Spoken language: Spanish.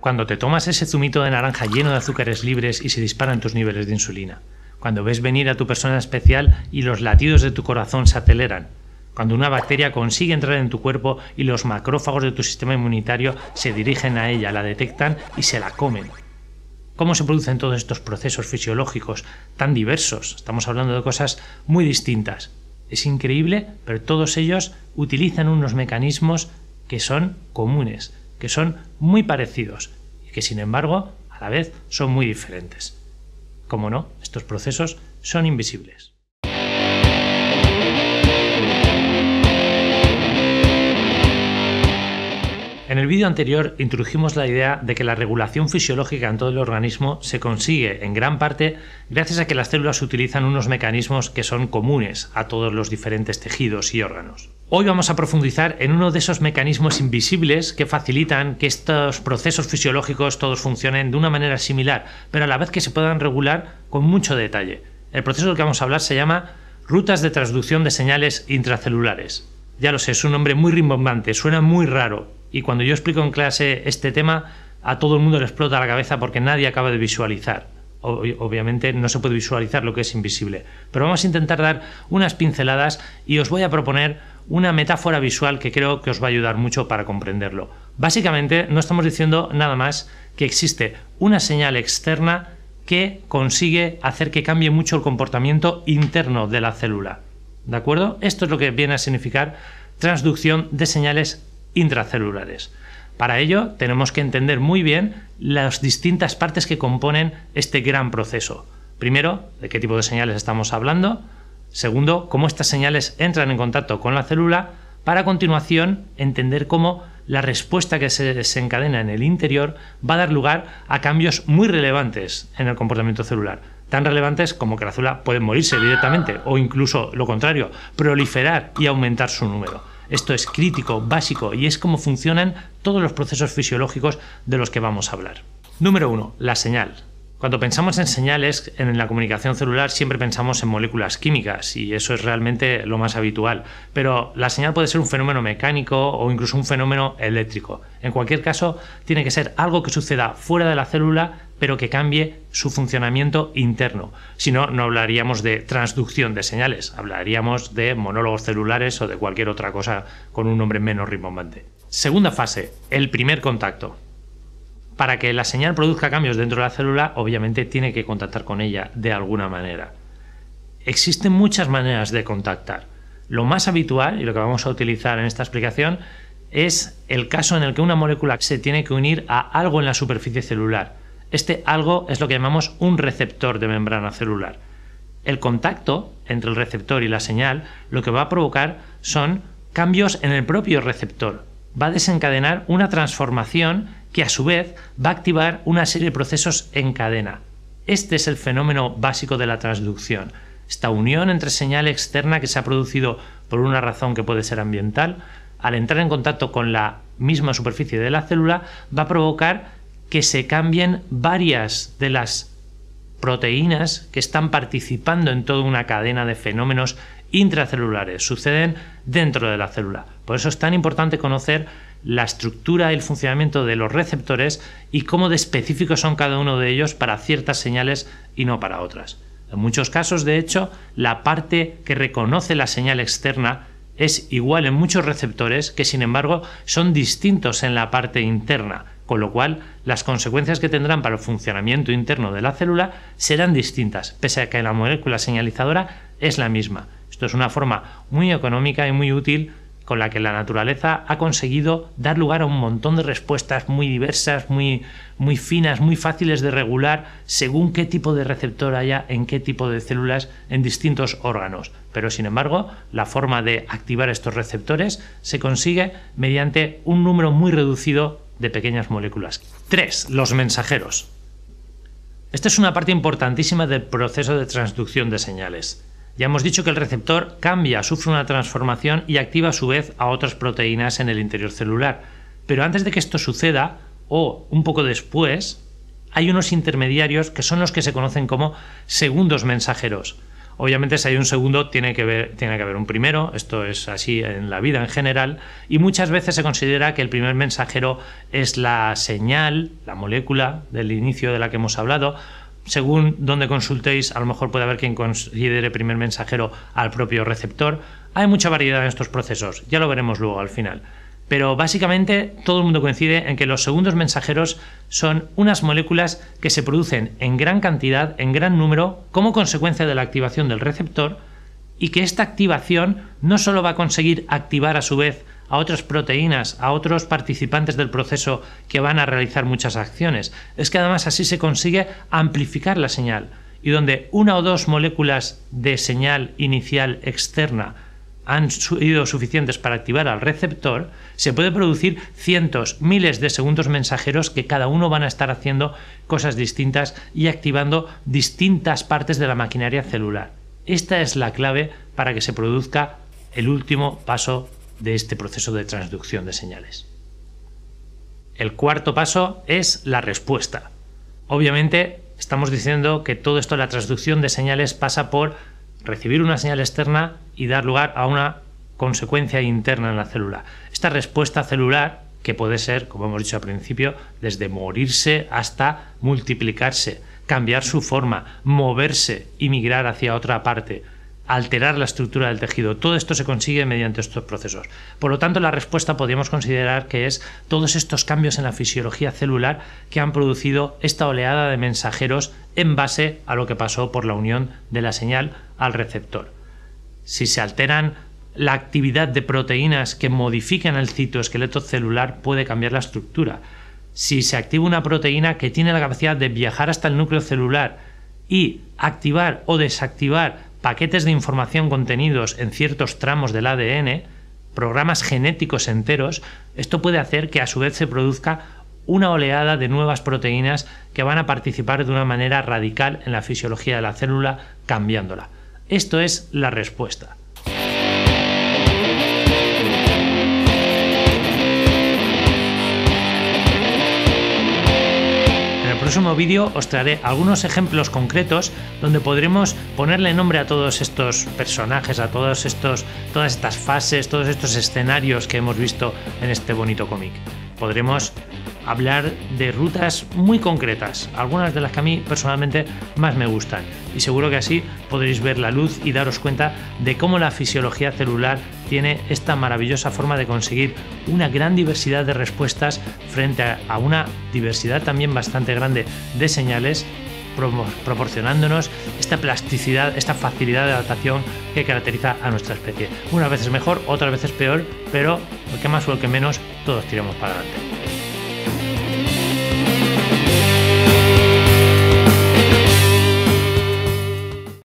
Cuando te tomas ese zumito de naranja lleno de azúcares libres y se disparan tus niveles de insulina. Cuando ves venir a tu persona especial y los latidos de tu corazón se aceleran. Cuando una bacteria consigue entrar en tu cuerpo y los macrófagos de tu sistema inmunitario se dirigen a ella, la detectan y se la comen. ¿Cómo se producen todos estos procesos fisiológicos tan diversos? Estamos hablando de cosas muy distintas. Es increíble, pero todos ellos utilizan unos mecanismos que son comunes, que son muy parecidos y que sin embargo a la vez son muy diferentes. Como no, estos procesos son invisibles. En el vídeo anterior introdujimos la idea de que la regulación fisiológica en todo el organismo se consigue en gran parte gracias a que las células utilizan unos mecanismos que son comunes a todos los diferentes tejidos y órganos. Hoy vamos a profundizar en uno de esos mecanismos invisibles que facilitan que estos procesos fisiológicos todos funcionen de una manera similar, pero a la vez que se puedan regular con mucho detalle. El proceso del que vamos a hablar se llama rutas de transducción de señales intracelulares. Ya lo sé, es un nombre muy rimbombante, suena muy raro, y cuando yo explico en clase este tema, a todo el mundo le explota la cabeza porque nadie acaba de visualizar. Obviamente no se puede visualizar lo que es invisible, pero vamos a intentar dar unas pinceladas y os voy a proponer una metáfora visual que creo que os va a ayudar mucho para comprenderlo. Básicamente no estamos diciendo nada más que existe una señal externa que consigue hacer que cambie mucho el comportamiento interno de la célula. ¿De acuerdo? Esto es lo que viene a significar transducción de señales intracelulares. Para ello tenemos que entender muy bien las distintas partes que componen este gran proceso. Primero, de qué tipo de señales estamos hablando. Segundo, cómo estas señales entran en contacto con la célula para a continuación entender cómo la respuesta que se desencadena en el interior va a dar lugar a cambios muy relevantes en el comportamiento celular. Tan relevantes como que la célula puede morirse directamente o incluso lo contrario, proliferar y aumentar su número. Esto es crítico, básico y es como funcionan todos los procesos fisiológicos de los que vamos a hablar. Número 1. La señal. Cuando pensamos en señales en la comunicación celular siempre pensamos en moléculas químicas y eso es realmente lo más habitual, pero la señal puede ser un fenómeno mecánico o incluso un fenómeno eléctrico. En cualquier caso, tiene que ser algo que suceda fuera de la célula pero que cambie su funcionamiento interno. Si no, no hablaríamos de transducción de señales, hablaríamos de monólogos celulares o de cualquier otra cosa con un nombre menos rimbombante. Segunda fase, el primer contacto. Para que la señal produzca cambios dentro de la célula, obviamente tiene que contactar con ella de alguna manera. Existen muchas maneras de contactar. Lo más habitual y lo que vamos a utilizar en esta explicación es el caso en el que una molécula se tiene que unir a algo en la superficie celular este algo es lo que llamamos un receptor de membrana celular. El contacto entre el receptor y la señal lo que va a provocar son cambios en el propio receptor. Va a desencadenar una transformación que a su vez va a activar una serie de procesos en cadena. Este es el fenómeno básico de la transducción. Esta unión entre señal externa que se ha producido por una razón que puede ser ambiental, al entrar en contacto con la misma superficie de la célula, va a provocar que se cambien varias de las proteínas que están participando en toda una cadena de fenómenos intracelulares, suceden dentro de la célula. Por eso es tan importante conocer la estructura y el funcionamiento de los receptores y cómo de específico son cada uno de ellos para ciertas señales y no para otras. En muchos casos, de hecho, la parte que reconoce la señal externa es igual en muchos receptores que, sin embargo, son distintos en la parte interna con lo cual las consecuencias que tendrán para el funcionamiento interno de la célula serán distintas, pese a que la molécula señalizadora es la misma. Esto es una forma muy económica y muy útil con la que la naturaleza ha conseguido dar lugar a un montón de respuestas muy diversas, muy, muy finas, muy fáciles de regular según qué tipo de receptor haya en qué tipo de células en distintos órganos. Pero sin embargo, la forma de activar estos receptores se consigue mediante un número muy reducido de pequeñas moléculas. 3. Los mensajeros. Esta es una parte importantísima del proceso de transducción de señales. Ya hemos dicho que el receptor cambia, sufre una transformación y activa a su vez a otras proteínas en el interior celular. Pero antes de que esto suceda, o un poco después, hay unos intermediarios que son los que se conocen como segundos mensajeros. Obviamente, si hay un segundo, tiene que, tiene que haber un primero, esto es así en la vida en general, y muchas veces se considera que el primer mensajero es la señal, la molécula del inicio de la que hemos hablado. Según donde consultéis, a lo mejor puede haber quien considere primer mensajero al propio receptor. Hay mucha variedad en estos procesos, ya lo veremos luego al final pero básicamente todo el mundo coincide en que los segundos mensajeros son unas moléculas que se producen en gran cantidad, en gran número, como consecuencia de la activación del receptor, y que esta activación no solo va a conseguir activar a su vez a otras proteínas, a otros participantes del proceso que van a realizar muchas acciones, es que además así se consigue amplificar la señal, y donde una o dos moléculas de señal inicial externa han sido suficientes para activar al receptor, se puede producir cientos, miles de segundos mensajeros que cada uno van a estar haciendo cosas distintas y activando distintas partes de la maquinaria celular. Esta es la clave para que se produzca el último paso de este proceso de transducción de señales. El cuarto paso es la respuesta. Obviamente estamos diciendo que todo esto, la transducción de señales, pasa por recibir una señal externa y dar lugar a una consecuencia interna en la célula. Esta respuesta celular, que puede ser, como hemos dicho al principio, desde morirse hasta multiplicarse, cambiar su forma, moverse y migrar hacia otra parte, alterar la estructura del tejido. Todo esto se consigue mediante estos procesos. Por lo tanto, la respuesta podríamos considerar que es todos estos cambios en la fisiología celular que han producido esta oleada de mensajeros en base a lo que pasó por la unión de la señal al receptor. Si se alteran la actividad de proteínas que modifican el citoesqueleto celular puede cambiar la estructura. Si se activa una proteína que tiene la capacidad de viajar hasta el núcleo celular y activar o desactivar paquetes de información contenidos en ciertos tramos del ADN, programas genéticos enteros, esto puede hacer que a su vez se produzca una oleada de nuevas proteínas que van a participar de una manera radical en la fisiología de la célula, cambiándola. Esto es la respuesta. En el próximo vídeo os traeré algunos ejemplos concretos donde podremos ponerle nombre a todos estos personajes, a todos estos, todas estas fases, todos estos escenarios que hemos visto en este bonito cómic. Podremos hablar de rutas muy concretas, algunas de las que a mí personalmente más me gustan. Y seguro que así podréis ver la luz y daros cuenta de cómo la fisiología celular tiene esta maravillosa forma de conseguir una gran diversidad de respuestas frente a una diversidad también bastante grande de señales proporcionándonos esta plasticidad, esta facilidad de adaptación que caracteriza a nuestra especie. Unas veces mejor, otras veces peor, pero el que más o el que menos, todos tiramos para adelante.